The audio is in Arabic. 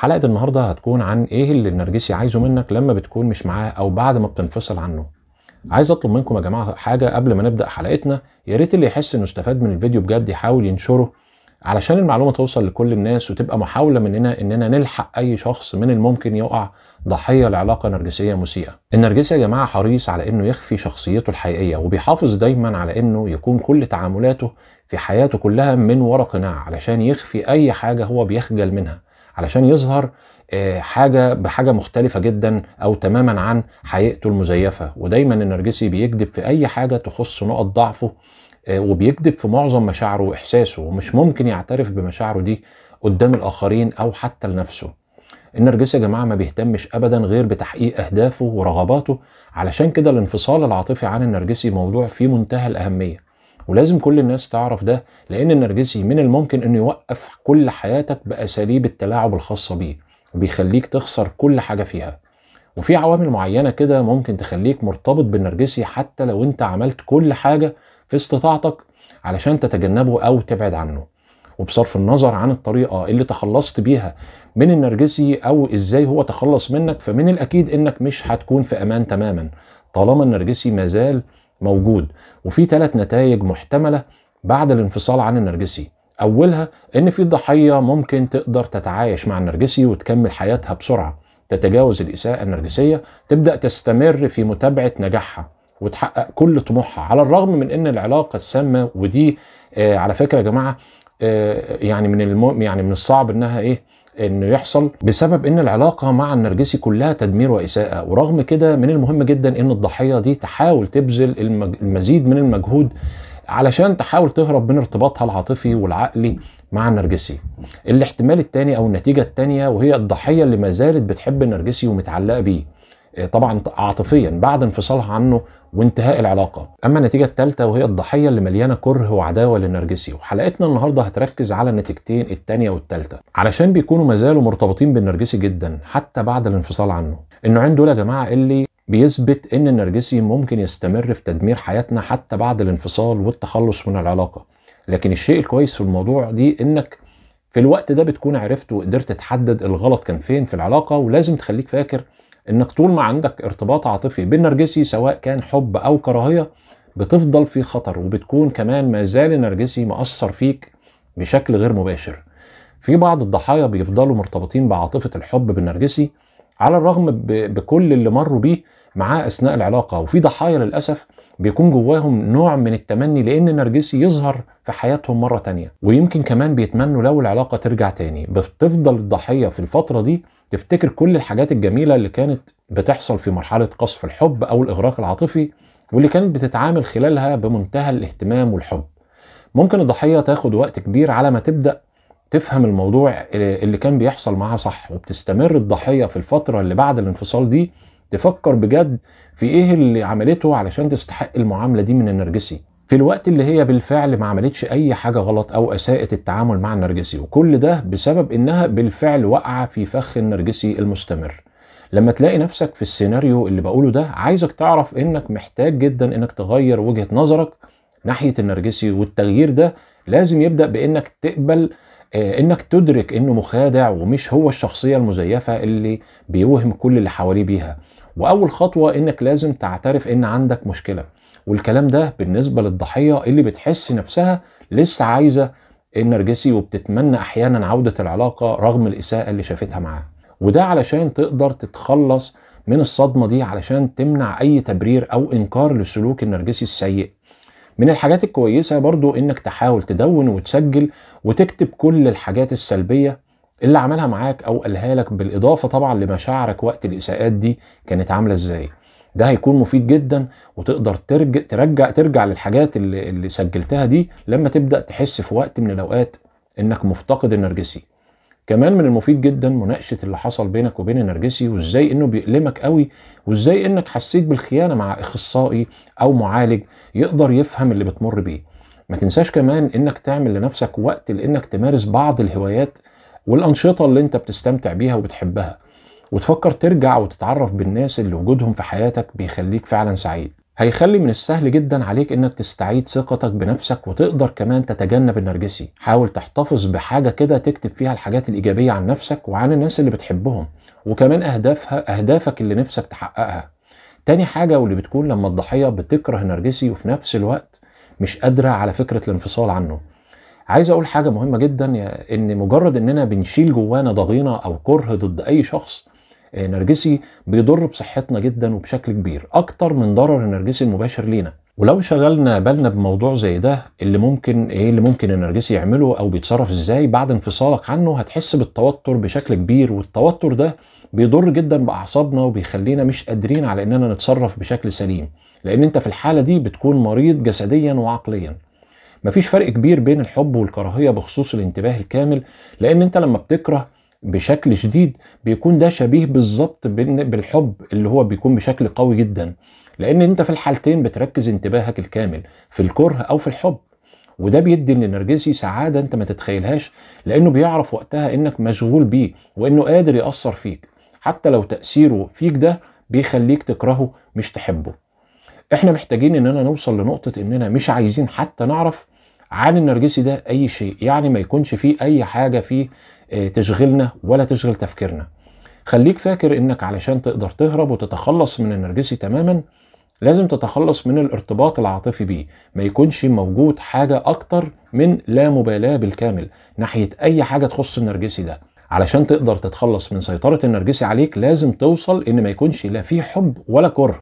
حلقه النهارده هتكون عن ايه اللي النرجسي عايزه منك لما بتكون مش معاه او بعد ما بتنفصل عنه عايز اطلب منكم يا جماعه حاجه قبل ما نبدا حلقتنا يا ريت اللي يحس انه استفاد من الفيديو بجد يحاول ينشره علشان المعلومه توصل لكل الناس وتبقى محاوله مننا اننا نلحق اي شخص من الممكن يقع ضحيه لعلاقه نرجسيه مسيئه. النرجسي يا جماعه حريص على انه يخفي شخصيته الحقيقيه وبيحافظ دايما على انه يكون كل تعاملاته في حياته كلها من وراء قناع علشان يخفي اي حاجه هو بيخجل منها علشان يظهر آه، حاجه بحاجه مختلفه جدا او تماما عن حقيقته المزيفه ودايما النرجسي بيكذب في اي حاجه تخص نقط ضعفه آه، وبيكذب في معظم مشاعره واحساسه ومش ممكن يعترف بمشاعره دي قدام الاخرين او حتى لنفسه النرجسي يا جماعه ما بيهتمش ابدا غير بتحقيق اهدافه ورغباته علشان كده الانفصال العاطفي عن النرجسي موضوع في منتهى الاهميه ولازم كل الناس تعرف ده لان النرجسي من الممكن انه يوقف كل حياتك باساليب التلاعب الخاصه بيه وبيخليك تخسر كل حاجه فيها وفي عوامل معينه كده ممكن تخليك مرتبط بالنرجسي حتى لو انت عملت كل حاجه في استطاعتك علشان تتجنبه او تبعد عنه وبصرف النظر عن الطريقه اللي تخلصت بيها من النرجسي او ازاي هو تخلص منك فمن الاكيد انك مش هتكون في امان تماما طالما النرجسي مازال موجود وفي ثلاث نتائج محتملة بعد الانفصال عن النرجسي أولها إن في ضحية ممكن تقدر تتعايش مع النرجسي وتكمل حياتها بسرعة تتجاوز الإساءة النرجسية تبدأ تستمر في متابعة نجاحها وتحقق كل طموحها على الرغم من ان العلاقه السامه ودي آه على فكره يا جماعه آه يعني من الم... يعني من الصعب انها ايه انه يحصل بسبب ان العلاقه مع النرجسي كلها تدمير واساءه ورغم كده من المهم جدا ان الضحيه دي تحاول تبذل المزيد من المجهود علشان تحاول تهرب من ارتباطها العاطفي والعقلي مع النرجسي الاحتمال الثاني او النتيجه الثانيه وهي الضحيه اللي ما زالت بتحب النرجسي ومتعلقه بيه آه، طبعا عاطفيا بعد انفصالها عنه وانتهاء العلاقه اما النتيجه الثالثه وهي الضحيه اللي مليانه كره وعداوه للنرجسي وحلقتنا النهارده هتركز على النتيجتين الثانيه والثالثه علشان بيكونوا ما زالوا مرتبطين بالنرجسي جدا حتى بعد الانفصال عنه النوعين دول يا جماعه اللي بيثبت ان النرجسي ممكن يستمر في تدمير حياتنا حتى بعد الانفصال والتخلص من العلاقه لكن الشيء الكويس في الموضوع دي انك في الوقت ده بتكون عرفت وقدرت تحدد الغلط كان فين في العلاقه ولازم تخليك فاكر انك طول ما عندك ارتباط عاطفي بالنرجسي سواء كان حب او كراهيه بتفضل في خطر وبتكون كمان ما زال النرجسي مأثر فيك بشكل غير مباشر. في بعض الضحايا بيفضلوا مرتبطين بعاطفه الحب بالنرجسي على الرغم بكل اللي مروا بيه معاه اثناء العلاقه وفي ضحايا للاسف بيكون جواهم نوع من التمني لان النرجسي يظهر في حياتهم مره تانية ويمكن كمان بيتمنوا لو العلاقه ترجع تاني بتفضل الضحيه في الفتره دي تفتكر كل الحاجات الجميله اللي كانت بتحصل في مرحله قصف الحب او الاغراق العاطفي واللي كانت بتتعامل خلالها بمنتهى الاهتمام والحب ممكن الضحيه تاخد وقت كبير على ما تبدا تفهم الموضوع اللي كان بيحصل معاها صح وبتستمر الضحيه في الفتره اللي بعد الانفصال دي تفكر بجد في ايه اللي عملته علشان تستحق المعامله دي من النرجسي في الوقت اللي هي بالفعل ما عملتش اي حاجه غلط او اساءت التعامل مع النرجسي وكل ده بسبب انها بالفعل واقعه في فخ النرجسي المستمر لما تلاقي نفسك في السيناريو اللي بقوله ده عايزك تعرف انك محتاج جدا انك تغير وجهه نظرك ناحيه النرجسي والتغيير ده لازم يبدا بانك تقبل آه، انك تدرك انه مخادع ومش هو الشخصيه المزيفه اللي بيوهم كل اللي حواليه بيها واول خطوه انك لازم تعترف ان عندك مشكله والكلام ده بالنسبه للضحيه اللي بتحس نفسها لسه عايزه النرجسي وبتتمنى احيانا عوده العلاقه رغم الاساءه اللي شافتها معاه وده علشان تقدر تتخلص من الصدمه دي علشان تمنع اي تبرير او انكار للسلوك النرجسي السيء من الحاجات الكويسه برضو انك تحاول تدون وتسجل وتكتب كل الحاجات السلبيه اللي عملها معاك او قالها لك بالاضافه طبعا لمشاعرك وقت الاساءات دي كانت عامله ازاي ده هيكون مفيد جدا وتقدر ترجع ترجع ترجع للحاجات اللي, اللي سجلتها دي لما تبدا تحس في وقت من الاوقات انك مفتقد النرجسي كمان من المفيد جدا مناقشه اللي حصل بينك وبين النرجسي وازاي انه بيألمك قوي وازاي انك حسيت بالخيانه مع اخصائي او معالج يقدر يفهم اللي بتمر بيه ما تنساش كمان انك تعمل لنفسك وقت لانك تمارس بعض الهوايات والانشطه اللي انت بتستمتع بيها وبتحبها وتفكر ترجع وتتعرف بالناس اللي وجودهم في حياتك بيخليك فعلا سعيد هيخلي من السهل جدا عليك انك تستعيد ثقتك بنفسك وتقدر كمان تتجنب النرجسي حاول تحتفظ بحاجة كده تكتب فيها الحاجات الإيجابية عن نفسك وعن الناس اللي بتحبهم وكمان أهدافها أهدافك اللي نفسك تحققها تاني حاجة واللي بتكون لما الضحية بتكره النرجسي وفي نفس الوقت مش قادرة على فكرة الانفصال عنه عايز اقول حاجه مهمه جدا ان مجرد اننا بنشيل جوانا ضغينه او كره ضد اي شخص آه، نرجسي بيضر بصحتنا جدا وبشكل كبير اكتر من ضرر النرجسي المباشر لينا ولو شغلنا بالنا بموضوع زي ده اللي ممكن ايه اللي ممكن النرجسي يعمله او بيتصرف ازاي بعد انفصالك عنه هتحس بالتوتر بشكل كبير والتوتر ده بيضر جدا باعصابنا وبيخلينا مش قادرين على اننا نتصرف بشكل سليم لان انت في الحاله دي بتكون مريض جسديا وعقليا مفيش فرق كبير بين الحب والكراهيه بخصوص الانتباه الكامل لان انت لما بتكره بشكل شديد بيكون ده شبيه بالظبط بالحب اللي هو بيكون بشكل قوي جدا لان انت في الحالتين بتركز انتباهك الكامل في الكره او في الحب وده بيدي للنرجسي سعادة انت ما تتخيلهاش لانه بيعرف وقتها انك مشغول بيه وانه قادر يأثر فيك حتى لو تأثيره فيك ده بيخليك تكرهه مش تحبه احنا محتاجين اننا نوصل لنقطة اننا مش عايزين حتى نعرف عن النرجسي ده اي شيء يعني ما يكونش فيه اي حاجه فيه آه، تشغلنا ولا تشغل تفكيرنا خليك فاكر انك علشان تقدر تهرب وتتخلص من النرجسي تماما لازم تتخلص من الارتباط العاطفي بيه ما يكونش موجود حاجه اكتر من لا مبالاه بالكامل ناحيه اي حاجه تخص النرجسي ده علشان تقدر تتخلص من سيطرة النرجسي عليك لازم توصل ان ما يكونش لا فيه حب ولا كره